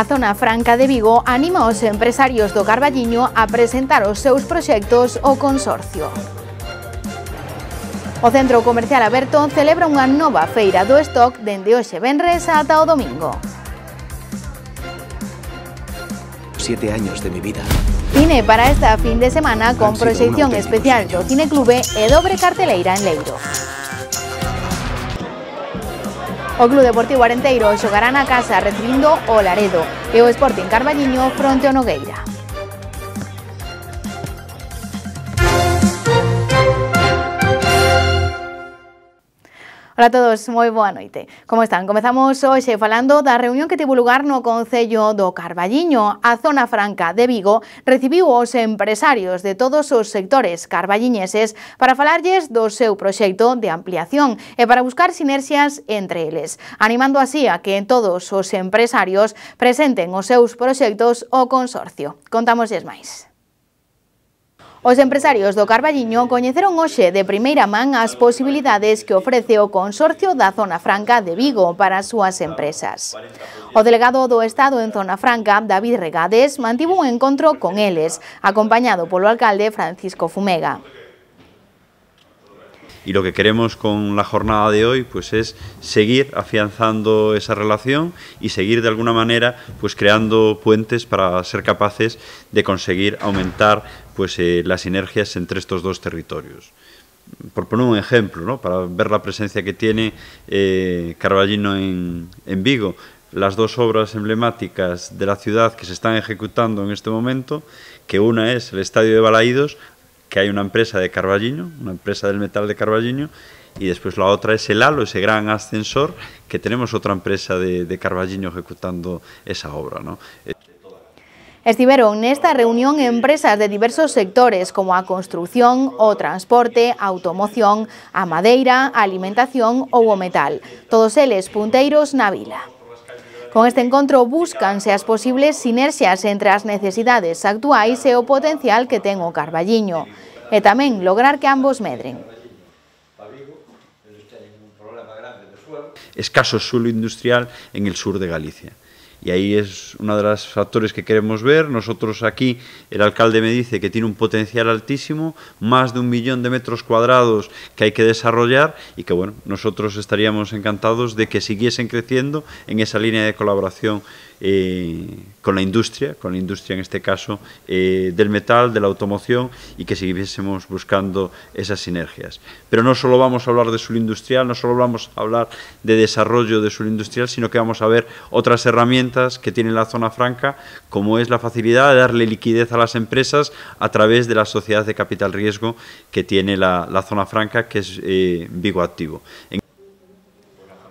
A zona franca de Vigo anima os empresarios do Carballiño a presentar os seus proxectos ao consorcio. O Centro Comercial Aberto celebra unha nova feira do stock dende hoxe venres ata o domingo. Siete años de mi vida. Cine para esta fin de semana con proxección especial do Cineclube e dobre carteleira en Leiro. O Club Deportivo Arenteiro xogará na casa recibindo o Laredo e o Sporting Carballiño fronte ao Nogueira. Hola a todos, moi boa noite. Como están? Comezamos hoxe falando da reunión que tivo lugar no Concello do Carballiño. A zona franca de Vigo recibiu os empresarios de todos os sectores carballiñeses para falarlles do seu proxecto de ampliación e para buscar sinerxias entre eles, animando así a que todos os empresarios presenten os seus proxectos ao consorcio. Contámoslles máis. Os empresarios do Carballiño coñeceron hoxe de primeira man as posibilidades que ofrece o Consorcio da Zona Franca de Vigo para as súas empresas. O delegado do Estado en Zona Franca, David Regades, mantivo un encontro con eles, acompañado polo alcalde Francisco Fumega. E lo que queremos con la jornada de hoxe é es seguir afianzando esa relación e seguir de alguna maneira, creando puentes para ser capaces de conseguir aumentar pues, eh, las sinergias entre estos dos territorios. Por poner un ejemplo, ¿no? para ver la presencia que tiene eh, en, Vigo, las dos obras emblemáticas de la ciudad que se están ejecutando en este momento, que una es el Estadio de Balaídos, que hay una empresa de Carballiño, una empresa del metal de Carballiño, y después la otra es el Halo, ese gran ascensor, que tenemos otra empresa de, de ejecutando esa obra. ¿no? Estiveron nesta reunión empresas de diversos sectores como a construción, o transporte, a automoción, a madeira, a alimentación ou o metal. Todos eles punteiros na vila. Con este encontro búscanse as posibles sinerxias entre as necesidades actuais e o potencial que ten o Carballiño, e tamén lograr que ambos medren. Escaso suelo industrial en el sur de Galicia. y ahí es uno de los factores que queremos ver. Nosotros aquí, el alcalde me dice que tiene un potencial altísimo, más de un millón de metros cuadrados que hay que desarrollar y que bueno, nosotros estaríamos encantados de que siguiesen creciendo en esa línea de colaboración eh, con la industria, con la industria en este caso eh, del metal, de la automoción y que siguiésemos buscando esas sinergias. Pero no solo vamos a hablar de suelo industrial, no solo vamos a hablar de desarrollo de suelo industrial, sino que vamos a ver otras herramientas que tiene la zona franca, como es la facilidad de darle liquidez a las empresas a través de la sociedad de capital riesgo que tiene la, zona franca, que es Vigoactivo. Eh, Vigo Activo.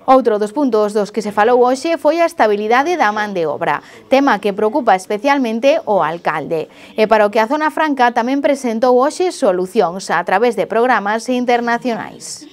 Outro dos puntos dos que se falou hoxe foi a estabilidade da man de obra, tema que preocupa especialmente o alcalde. E para o que a Zona Franca tamén presentou hoxe solucións a través de programas internacionais.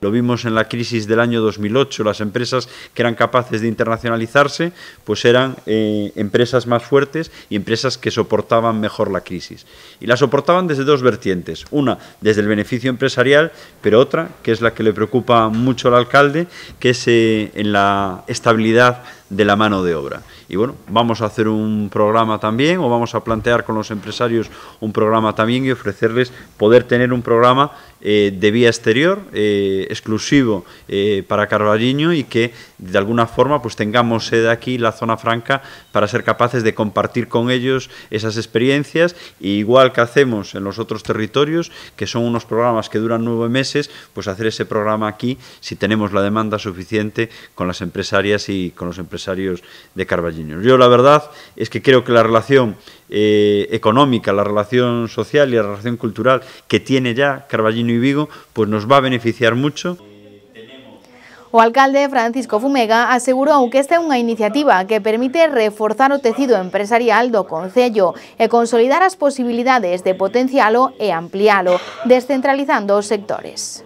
Lo vimos en la crisis del año 2008, las empresas que eran capaces de internacionalizarse, pues eran eh, empresas más fuertes y empresas que soportaban mejor la crisis. Y la soportaban desde dos vertientes, una desde el beneficio empresarial, pero otra, que es la que le preocupa mucho al alcalde, que es eh, en la estabilidad de la mano de obra. Y bueno, vamos a hacer un programa también o vamos a plantear con los empresarios un programa también y ofrecerles poder tener un programa eh, de vía exterior eh, exclusivo eh, para Carballiño y que de alguna forma pues tengamos sede aquí la zona franca para ser capaces de compartir con ellos esas experiencias y e igual que hacemos en los otros territorios que son unos programas que duran nueve meses pues hacer ese programa aquí si tenemos la demanda suficiente con las empresarias y con los empresarios de Carvalho. Juniors. Yo la verdad es que creo que la relación eh, económica, la relación social y la relación cultural que tiene ya Carballino y Vigo, pues nos va a beneficiar mucho. O alcalde Francisco Fumega asegurou que esta é unha iniciativa que permite reforzar o tecido empresarial do Concello e consolidar as posibilidades de potencialo e ampliálo, descentralizando os sectores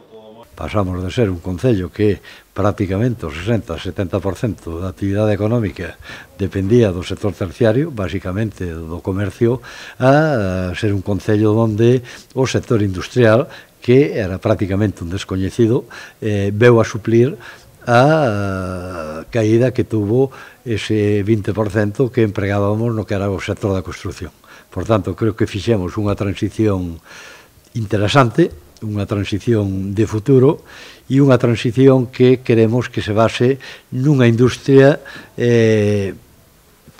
pasamos de ser un concello que prácticamente o 60, 70% da actividade económica dependía do sector terciario, basicamente do comercio, a ser un concello onde o sector industrial, que era prácticamente un descoñecido, eh, veu a suplir a caída que tuvo ese 20% que empregábamos no que era o sector da construción. Por tanto, creo que fixemos unha transición interesante, unha transición de futuro e unha transición que queremos que se base nunha industria eh,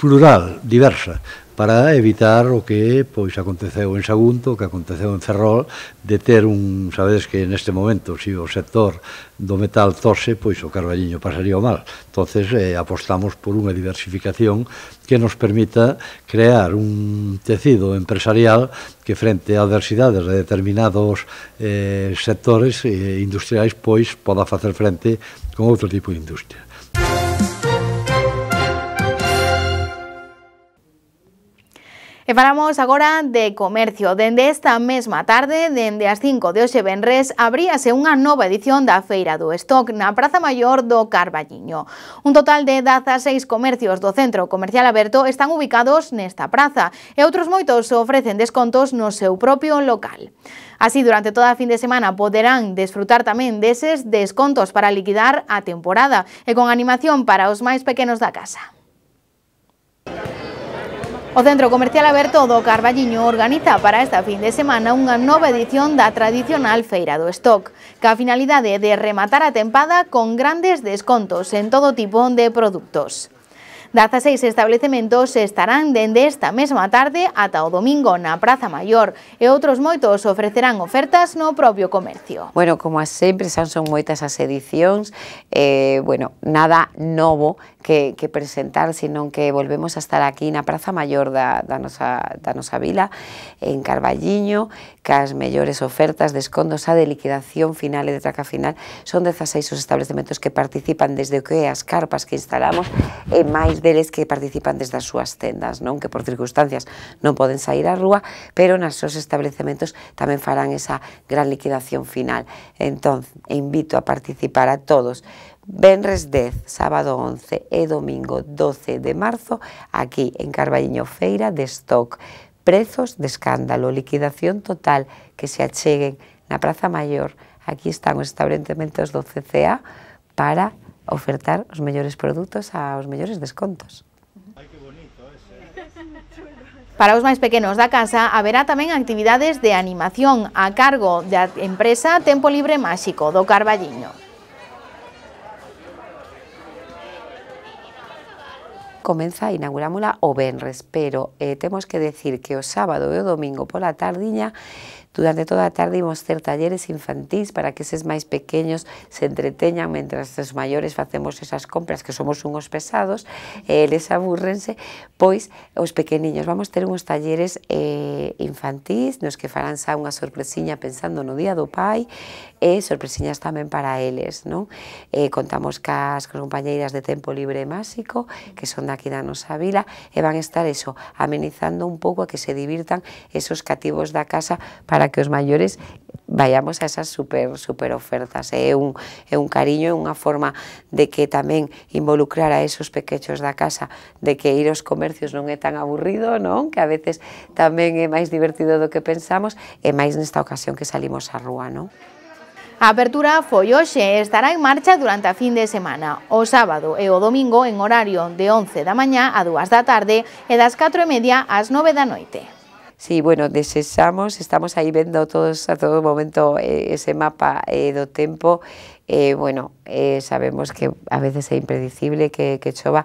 plural, diversa, para evitar o que pois aconteceu en Sagunto, o que aconteceu en Ferrol, de ter un, sabedes que neste momento, se si o sector do metal tose, pois o Carballiño pasaría mal. Entonces eh, apostamos por unha diversificación que nos permita crear un tecido empresarial que frente a adversidades de determinados eh, sectores eh, industriais pois poda facer frente con outro tipo de industria. E falamos agora de comercio. Dende esta mesma tarde, dende as 5 de hoxe Benres, abríase unha nova edición da Feira do Stock na Praza Maior do Carballiño. Un total de 16 comercios do Centro Comercial Aberto están ubicados nesta praza e outros moitos ofrecen descontos no seu propio local. Así, durante toda a fin de semana poderán desfrutar tamén deses descontos para liquidar a temporada e con animación para os máis pequenos da casa. O Centro Comercial Aberto do Carballiño organiza para esta fin de semana unha nova edición da tradicional Feira do Stock, ca finalidade de rematar a tempada con grandes descontos en todo tipo de produtos. 16 establecementos estarán dende esta mesma tarde ata o domingo na Praza Maior e outros moitos ofrecerán ofertas no propio comercio. Bueno, como a sempre, xa son moitas as edicións, eh, bueno, nada novo que, que presentar, senón que volvemos a estar aquí na Praza Maior da, da, nosa, da nosa vila, en Carballiño, que as mellores ofertas, descontos a de liquidación final e de traca final, son 16 os establecementos que participan desde o que as carpas que instalamos e máis deles que participan desde as súas tendas, non que por circunstancias non poden sair á rúa, pero nas seus establecementos tamén farán esa gran liquidación final. Entón, invito a participar a todos Benres 10, sábado 11 e domingo 12 de marzo aquí en Carballiño Feira de Stock. Prezos de escándalo, liquidación total que se acheguen na Praza Maior. Aquí están os establecementos do CCA para ofertar os mellores produtos aos mellores descontos. Para os máis pequenos da casa haberá tamén actividades de animación a cargo da empresa Tempo Libre Máxico do Carballiño. Comeza, inaugurámola o Benres, pero eh, temos que decir que o sábado e o domingo pola tardiña Durante toda la tarde a hacer talleres infantiles para que esos más pequeños se entreteñan mientras los mayores hacemos esas compras que somos unos pesados e les aburrense, pues, los pequeños, vamos a ter unos talleres eh, infantiles, nos que farán una unha sorpresiña pensando no día do pai e sorpresiñas para ellos, e contamos con contamos compañeras compañeiras de Tempo Libre e Másico, que son daqui da nosa vila, e van estar eso, amenizando un poco a que se divirtan esos cativos da casa para para que os maiores vayamos a esas super, super ofertas. Eh? É un, é un cariño, é unha forma de que tamén involucrar a esos pequechos da casa, de que ir aos comercios non é tan aburrido, non? Que a veces tamén é máis divertido do que pensamos, e máis nesta ocasión que salimos á rúa, non? A apertura foi hoxe e estará en marcha durante a fin de semana, o sábado e o domingo en horario de 11 da mañá a 2 da tarde e das 4 e media ás 9 da noite. Sí, bueno, desechamos, estamos ahí viendo todos a todo momento eh, ese mapa de eh, do tempo Eh, bueno, eh, sabemos que a veces é impredecible que, que chova,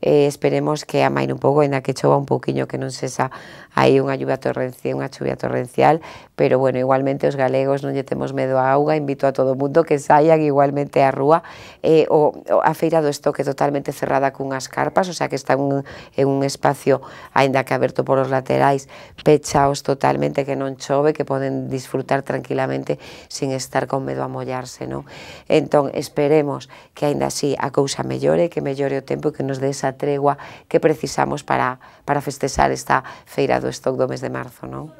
eh, esperemos que amain un pouco, ainda que chova un pouquiño que non cesa aí unha lluvia torrencial, unha chuvia torrencial, pero bueno, igualmente os galegos non lle temos medo á auga, invito a todo o mundo que saian igualmente á rúa, eh, o, o, a feira do estoque totalmente cerrada cunhas carpas, o sea que está un, en un espacio, aínda que aberto polos laterais, pechaos totalmente que non chove, que poden disfrutar tranquilamente sin estar con medo a mollarse, non? Entón, esperemos que aínda así a cousa mellore, que mellore o tempo e que nos dé esa tregua que precisamos para, para festesar esta feira do estoc do mes de marzo, non?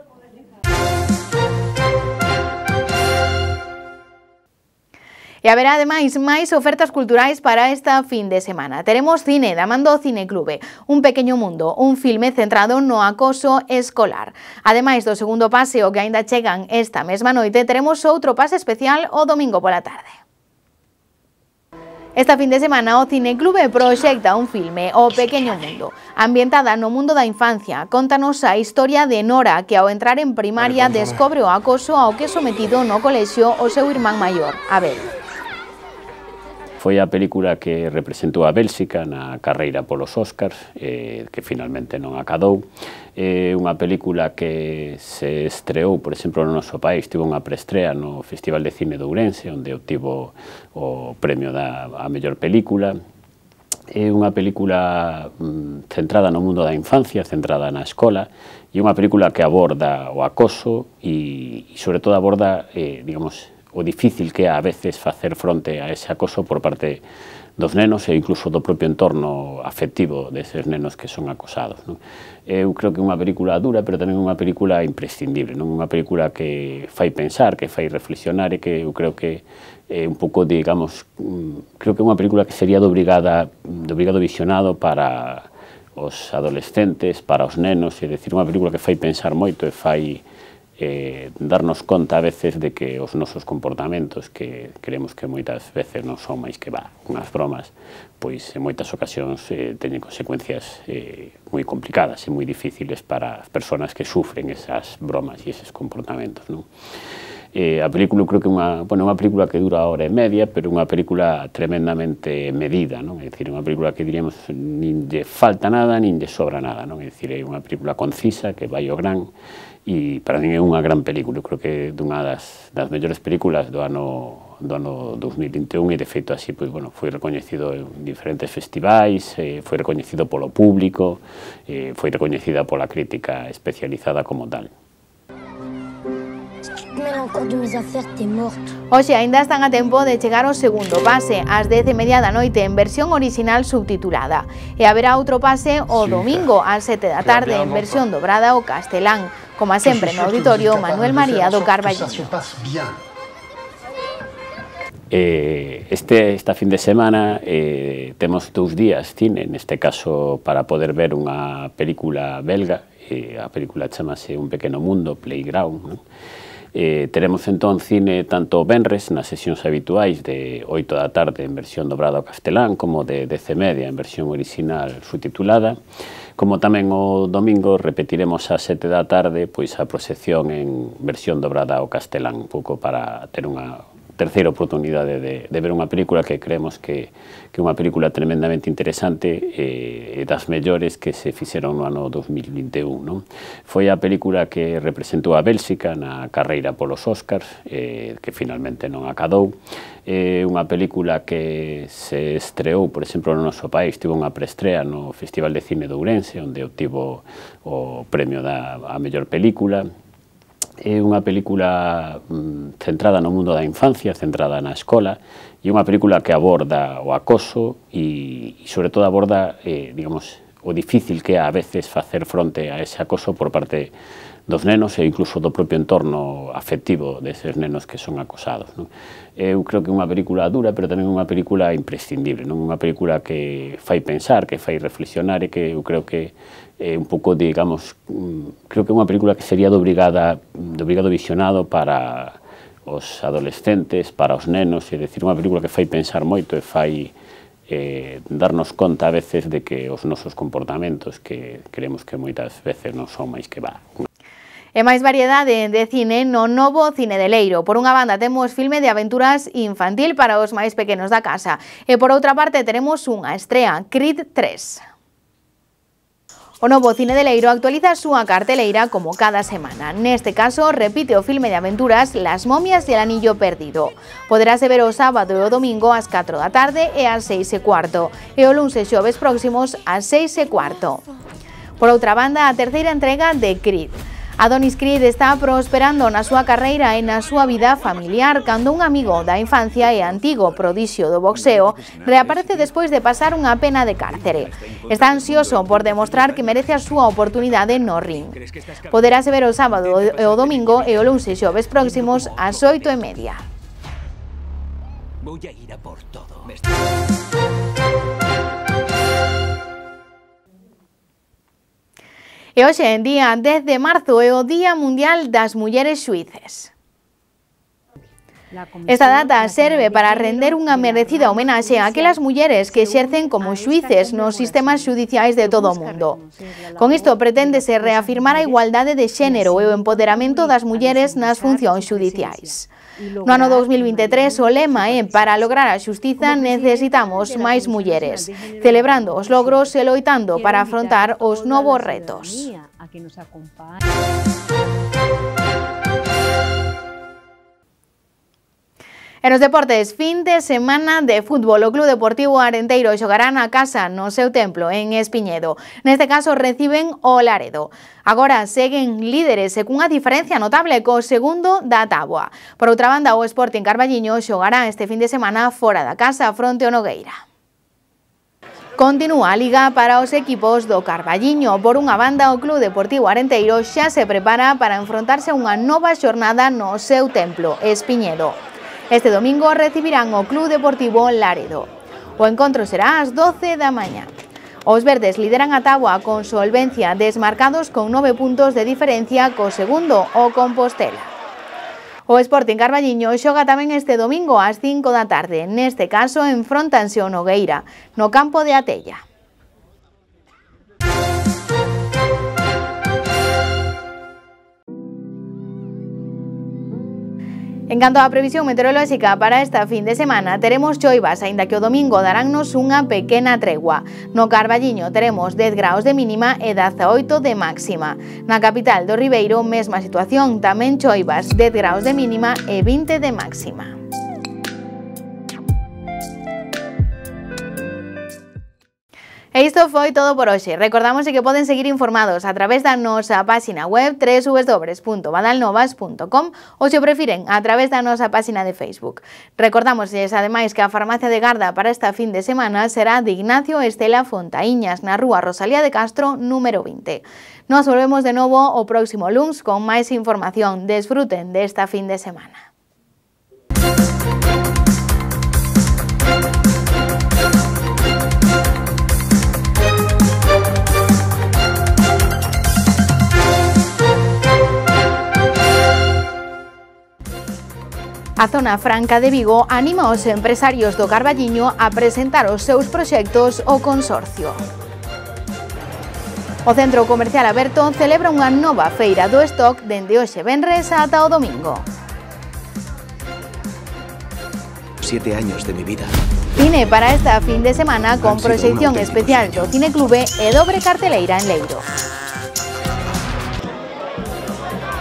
E haberá ademais máis ofertas culturais para esta fin de semana. Teremos cine da Mando Cine Clube, Un pequeno mundo, un filme centrado no acoso escolar. Ademais do segundo paseo que aínda chegan esta mesma noite, teremos outro pase especial o domingo pola tarde. Esta fin de semana o Cine Clube proxecta un filme, O Pequeño Mundo, ambientada no mundo da infancia. Contanos a historia de Nora, que ao entrar en primaria descobre o acoso ao que sometido no colexio o seu irmán maior, Abel. Foi a película que representou a Bélxica na carreira polos Oscars, eh, que finalmente non acadou. É eh, unha película que se estreou, por exemplo, no noso país, tivo unha preestrea no Festival de Cine de Ourense, onde obtivo o premio da a mellor película, é unha película mm, centrada no mundo da infancia, centrada na escola, e unha película que aborda o acoso e, e sobre todo aborda, eh, digamos, o difícil que é a veces facer fronte a ese acoso por parte dos nenos e incluso do propio entorno afectivo deses nenos que son acosados. Non? Eu creo que é unha película dura, pero tamén unha película imprescindible, non unha película que fai pensar, que fai reflexionar e que eu creo que é un pouco, digamos, mm, creo que é unha película que sería de, obrigada, de obrigado visionado para os adolescentes, para os nenos, é decir, unha película que fai pensar moito e fai eh, darnos conta a veces de que os nosos comportamentos que creemos que moitas veces non son máis que va, unhas bromas, pois en moitas ocasións eh, teñen consecuencias eh, moi complicadas e moi difíciles para as persoas que sufren esas bromas e eses comportamentos. Non? Eh, a película creo que é unha, bueno, unha película que dura hora e media, pero unha película tremendamente medida, non? É dicir, unha película que diríamos nin lle falta nada, nin lle sobra nada, non? É dicir, é unha película concisa que vai ao gran, e para mí é unha gran película, eu creo que é dunha das, das mellores películas do ano do ano 2021 e de feito así pois, bueno, foi recoñecido en diferentes festivais, eh, foi recoñecido polo público, eh, foi recoñecida pola crítica especializada como tal. Oxe, ainda están a tempo de chegar ao segundo pase, ás 10 e media da noite, en versión original subtitulada. E haberá outro pase o domingo, ás 7 da tarde, en versión dobrada ao castelán. Como a sempre no auditorio, Manuel María do Carballiño. Eh, este, esta fin de semana eh, temos dous días cine, neste caso para poder ver unha película belga eh, a película chamase Un pequeno mundo, Playground, non? Eh, teremos entón cine tanto Benres nas sesións habituais de 8 da tarde en versión dobrada ao castelán como de 10 media en versión original subtitulada como tamén o domingo repetiremos a 7 da tarde pois a proxección en versión dobrada ao castelán un pouco para ter unha terceira oportunidade de, de ver unha película que creemos que é unha película tremendamente interesante eh, e, eh, das mellores que se fixeron no ano 2021. Non? Foi a película que representou a Bélxica na carreira polos Oscars, eh, que finalmente non acadou. É eh, unha película que se estreou, por exemplo, no noso país, tivo unha preestrea no Festival de Cine de Ourense, onde obtivo o premio da a mellor película, é unha película mm, centrada no mundo da infancia, centrada na escola, e unha película que aborda o acoso e, e sobre todo aborda, eh, digamos, o difícil que é a veces facer fronte a ese acoso por parte dos nenos e incluso do propio entorno afectivo deses nenos que son acosados. Non? Eu creo que é unha película dura, pero tamén unha película imprescindible, non unha película que fai pensar, que fai reflexionar e que eu creo que é un pouco, digamos, mm, creo que é unha película que sería de, obrigada, obrigado visionado para os adolescentes, para os nenos, é decir, unha película que fai pensar moito e fai eh, darnos conta a veces de que os nosos comportamentos que creemos que moitas veces non son máis que va. E máis variedade de cine no novo Cine de Leiro. Por unha banda, temos filme de aventuras infantil para os máis pequenos da casa. E por outra parte, teremos unha estrea, Creed 3. O novo Cine de Leiro actualiza a súa carteleira como cada semana. Neste caso, repite o filme de aventuras Las momias e el anillo perdido. Poderase ver o sábado e o domingo ás 4 da tarde e ás 6 e cuarto, e o lunes e xoves próximos ás 6 e cuarto. Por outra banda, a terceira entrega de Creed. Adonis Creed está prosperando na súa carreira e na súa vida familiar cando un amigo da infancia e antigo prodixio do boxeo reaparece despois de pasar unha pena de cárcere. Está ansioso por demostrar que merece a súa oportunidade no ring. Poderase ver o sábado e o domingo e o lunes e xoves próximos ás oito e media. Voy a ir a por todo. E hoxe en día 10 de marzo é o Día Mundial das Mulleres Suíces. Esta data serve para render unha merecida homenaxe a aquelas mulleres que exercen como xuíces nos sistemas judiciais de todo o mundo. Con isto preténdese reafirmar a igualdade de xénero e o empoderamento das mulleres nas funcións judiciais. No ano 2023 o lema é eh, Para lograr a xustiza necesitamos máis mulleres, celebrando os logros e loitando para afrontar os novos retos. A que nos acompañe. En os deportes, fin de semana de fútbol, o Club Deportivo Arenteiro xogarán a casa no seu templo en Espiñedo. Neste caso reciben o Laredo. Agora seguen líderes e cunha diferencia notable co segundo da táboa. Por outra banda, o Sporting Carballiño xogará este fin de semana fora da casa fronte ao Nogueira. Continúa a Liga para os equipos do Carballiño. Por unha banda, o Club Deportivo Arenteiro xa se prepara para enfrontarse a unha nova xornada no seu templo, Espiñedo. Este domingo recibirán o Club Deportivo Laredo. O encontro será ás 12 da mañá. Os verdes lideran a táboa con solvencia, desmarcados con nove puntos de diferencia co segundo o Compostela. O Sporting Carballiño xoga tamén este domingo ás 5 da tarde. Neste caso, enfrontanse o Nogueira, no campo de Atella. En canto á previsión meteorolóxica para esta fin de semana, teremos choivas, aínda que o domingo daránnos unha pequena tregua. No Carballiño teremos 10 graus de mínima e 18 de máxima. Na capital do Ribeiro, mesma situación, tamén choivas, 10 graus de mínima e 20 de máxima. E isto foi todo por hoxe. Recordamos que poden seguir informados a través da nosa página web www.badalnovas.com ou se prefiren a través da nosa página de Facebook. Recordamos ademais que a farmacia de Garda para esta fin de semana será de Ignacio Estela Fontaíñas na rúa Rosalía de Castro número 20. Nos volvemos de novo o próximo lunes con máis información. Desfruten desta fin de semana. A zona franca de Vigo anima os empresarios do Carballiño a presentar os seus proxectos ao consorcio. O Centro Comercial Aberto celebra unha nova feira do stock dende hoxe venres ata o domingo. Siete años de mi vida. Cine para esta fin de semana con proxección especial do Clube e dobre carteleira en Leiro.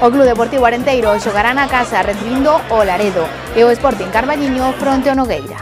O Club Deportivo Arenteiro xogará na casa recibindo o Laredo e o Sporting Carballiño fronte ao Nogueira.